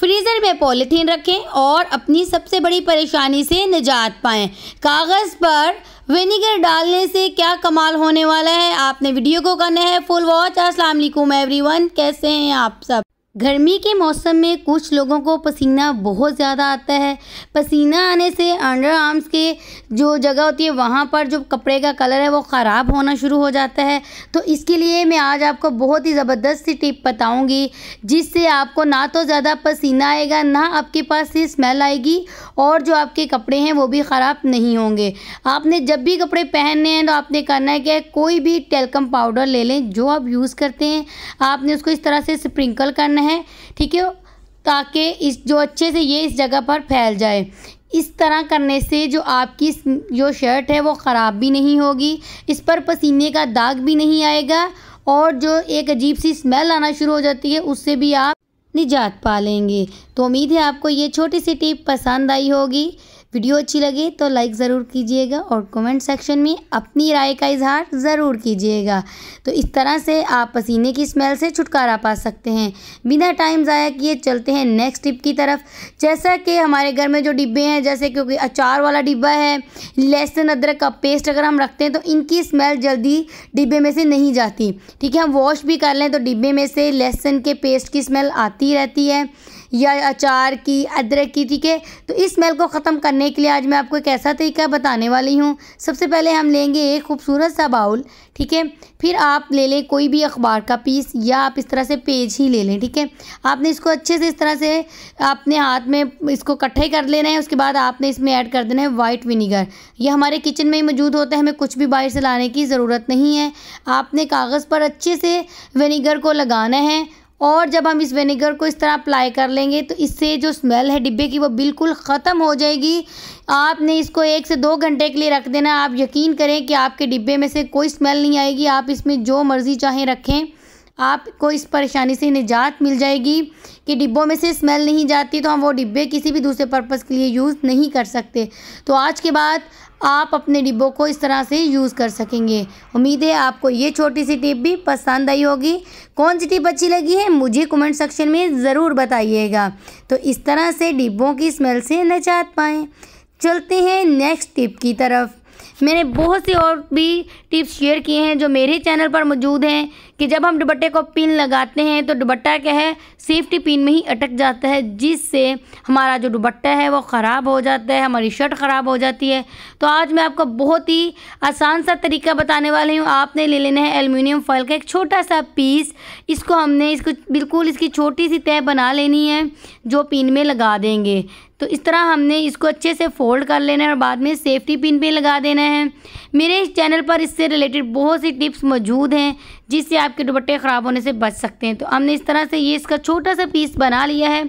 freezer में polythene रखें और अपनी सबसे बड़ी परेशानी से निजात पाएँ कागज़ पर विनीगर डालने से क्या कमाल होने वाला है आपने वीडियो को करना है फुल वॉच अस्सलाम वालेकुम एवरीवन कैसे हैं आप सब गर्मी के मौसम में कुछ लोगों को पसीना बहुत ज़्यादा आता है पसीना आने से अंडर आर्म्स के जो जगह होती है वहाँ पर जो कपड़े का कलर है वो ख़राब होना शुरू हो जाता है तो इसके लिए मैं आज आपको बहुत ही ज़बरदस्त सी टिप बताऊंगी जिससे आपको ना तो ज़्यादा पसीना आएगा ना आपके पास से स्मेल आएगी और जो आपके कपड़े हैं वो भी ख़राब नहीं होंगे आपने जब भी कपड़े पहनने हैं तो आपने करना है कि कोई भी टेलकम पाउडर ले लें जो आप यूज़ करते हैं आपने उसको इस तरह से स्प्रिंकल करना है ठीक है ताकि इस जो अच्छे से ये इस जगह पर फैल जाए इस तरह करने से जो आपकी जो शर्ट है वो ख़राब भी नहीं होगी इस पर पसीने का दाग भी नहीं आएगा और जो एक अजीब सी स्मेल आना शुरू हो जाती है उससे भी आप निजात पा लेंगे तो उम्मीद है आपको ये छोटी सी टिप पसंद आई होगी वीडियो अच्छी लगे तो लाइक ज़रूर कीजिएगा और कमेंट सेक्शन में अपनी राय का इजहार ज़रूर कीजिएगा तो इस तरह से आप पसीने की स्मेल से छुटकारा पा सकते हैं बिना टाइम ज़ाया किए चलते हैं नेक्स्ट टिप की तरफ जैसा कि हमारे घर में जो डिब्बे हैं जैसे क्योंकि अचार वाला डिब्बा है लहसुन अदरक का पेस्ट अगर हम रखते हैं तो इनकी स्मेल जल्दी डिब्बे में से नहीं जाती ठीक है हम वॉश भी कर लें तो डिब्बे में से लहसुन के पेस्ट की स्मेल आती रहती है या अचार की अदरक की ठीक है तो इस स्मेल को ख़त्म करने के लिए आज मैं आपको एक ऐसा तरीका बताने वाली हूँ सबसे पहले हम लेंगे एक खूबसूरत सा बाउल ठीक है फिर आप ले लें कोई भी अखबार का पीस या आप इस तरह से पेज ही ले लें ठीक है आपने इसको अच्छे से इस तरह से आपने हाथ में इसको इकट्ठे कर लेना है उसके बाद आपने इसमें ऐड कर देना है वाइट विनीगर यह हमारे किचन में ही मौजूद होता है हमें कुछ भी बाहर से लाने की ज़रूरत नहीं है आपने कागज़ पर अच्छे से विनीगर को लगाना है और जब हम इस विनेगर को इस तरह अप्लाई कर लेंगे तो इससे जो स्मेल है डिब्बे की वो बिल्कुल ख़त्म हो जाएगी आपने इसको एक से दो घंटे के लिए रख देना आप यकीन करें कि आपके डिब्बे में से कोई स्मेल नहीं आएगी आप इसमें जो मर्ज़ी चाहें रखें आपको इस परेशानी से निजात मिल जाएगी कि डिब्बों में से स्मेल नहीं जाती तो हम वो डिब्बे किसी भी दूसरे पर्पज़ के लिए यूज़ नहीं कर सकते तो आज के बाद आप अपने डिब्बों को इस तरह से यूज़ कर सकेंगे उम्मीद है आपको ये छोटी सी टिप भी पसंद आई होगी कौन सी टिप अच्छी लगी है मुझे कमेंट सेक्शन में ज़रूर बताइएगा तो इस तरह से डिब्बों की स्मेल से नजात पाएँ चलते हैं नेक्स्ट टिप की तरफ मैंने बहुत से और भी टिप्स शेयर किए हैं जो मेरे चैनल पर मौजूद हैं कि जब हम दुबट्टे को पिन लगाते हैं तो दुबट्टा क्या है सेफ्टी पिन में ही अटक जाता है जिससे हमारा जो दुबट्टा है वो ख़राब हो जाता है हमारी शर्ट ख़राब हो जाती है तो आज मैं आपको बहुत ही आसान सा तरीका बताने वाली हूँ आपने ले लेना है एलमिनियम फॉल का एक छोटा सा पीस इसको हमने इसको बिल्कुल इसकी छोटी सी तय बना लेनी है जो पिन में लगा देंगे तो इस तरह हमने इसको अच्छे से फोल्ड कर लेना है और बाद में सेफ्टी पिन पे लगा देना है मेरे इस चैनल पर इससे रिलेटेड बहुत सी टिप्स मौजूद हैं जिससे आपके दुपट्टे ख़राब होने से बच सकते हैं तो हमने इस तरह से ये इसका छोटा सा पीस बना लिया है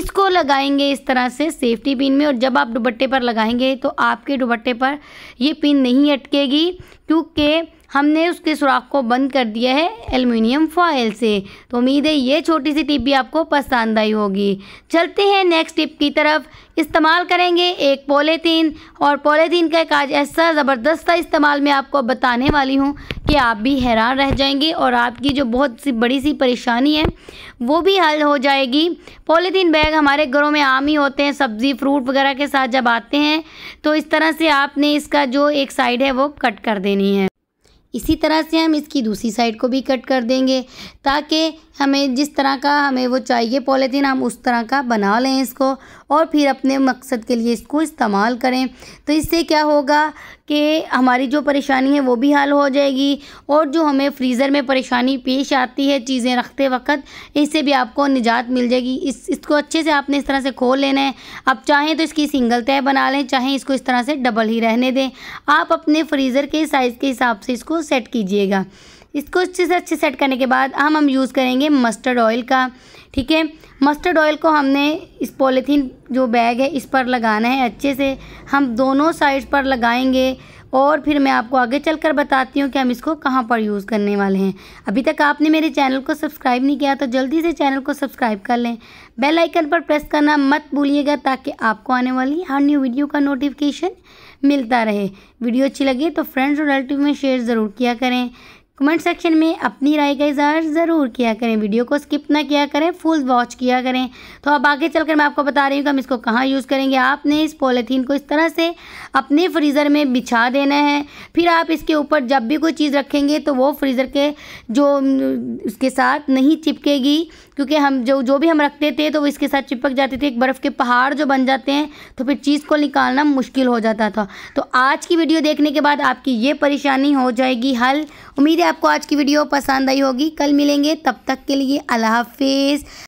इसको लगाएंगे इस तरह से सेफ्टी पिन में और जब आप दुपट्टे पर लगाएंगे तो आपके दुपट्टे पर ये पिन नहीं अटकेगी क्योंकि हमने उसके सुराख को बंद कर दिया है एल्युमिनियम फॉयल से तो उम्मीद है ये छोटी सी टिप भी आपको पसंद आई होगी चलते हैं नेक्स्ट टिप की तरफ इस्तेमाल करेंगे एक पॉलीथीन और पॉलीथीन का एक आज ऐसा ज़बरदस्त सा इस्तेमाल मैं आपको बताने वाली हूँ कि आप भी हैरान रह जाएंगे और आपकी जो बहुत सी बड़ी सी परेशानी है वो भी हल हो जाएगी पॉलीथीन बैग हमारे घरों में आम ही होते हैं सब्ज़ी फ्रूट वगैरह के साथ जब आते हैं तो इस तरह से आपने इसका जो एक साइड है वो कट कर देनी है इसी तरह से हम इसकी दूसरी साइड को भी कट कर देंगे ताकि हमें जिस तरह का हमें वो चाहिए पॉलीथीन हम उस तरह का बना लें इसको और फिर अपने मकसद के लिए इसको इस्तेमाल करें तो इससे क्या होगा कि हमारी जो परेशानी है वो भी हल हो जाएगी और जो हमें फ्रीज़र में परेशानी पेश आती है चीज़ें रखते वक्त इससे भी आपको निजात मिल जाएगी इस इसको अच्छे से आपने इस तरह से खोल लेना है आप चाहें तो इसकी सिंगल तय बना लें चाहें इसको इस तरह से डबल ही रहने दें आप अपने फ्रीज़र के साइज़ के हिसाब से इसको सेट कीजिएगा इसको अच्छे से अच्छे सेट करने के बाद हम हम यूज़ करेंगे मस्टर्ड ऑयल का ठीक है मस्टर्ड ऑयल को हमने इस पॉलीथीन जो बैग है इस पर लगाना है अच्छे से हम दोनों साइड पर लगाएंगे और फिर मैं आपको आगे चल कर बताती हूँ कि हम इसको कहाँ पर यूज़ करने वाले हैं अभी तक आपने मेरे चैनल को सब्सक्राइब नहीं किया तो जल्दी से चैनल को सब्सक्राइब कर लें बेल आइकन पर प्रेस करना मत भूलिएगा ताकि आपको आने वाली हर न्यू वीडियो का नोटिफिकेशन मिलता रहे वीडियो अच्छी लगे तो फ्रेंड्स और रिलेटिव में शेयर ज़रूर किया करें कमेंट सेक्शन में अपनी राय का इजहार ज़रूर किया करें वीडियो को स्किप ना किया करें फुल वॉच किया करें तो अब आगे चलकर मैं आपको बता रही हूँ कि हम इसको कहाँ यूज़ करेंगे आपने इस पॉलीथीन को इस तरह से अपने फ्रीज़र में बिछा देना है फिर आप इसके ऊपर जब भी कोई चीज़ रखेंगे तो वो फ्रीज़र के जो उसके साथ नहीं चिपकेगी क्योंकि हम जो जो भी हम रखते थे तो वो इसके साथ चिपक जाते थे एक बर्फ़ के पहाड़ जो बन जाते हैं तो फिर चीज़ को निकालना मुश्किल हो जाता था तो आज की वीडियो देखने के बाद आपकी ये परेशानी हो जाएगी हल उम्मीद आपको आज की वीडियो पसंद आई होगी कल मिलेंगे तब तक के लिए अल्लाह हाफिज़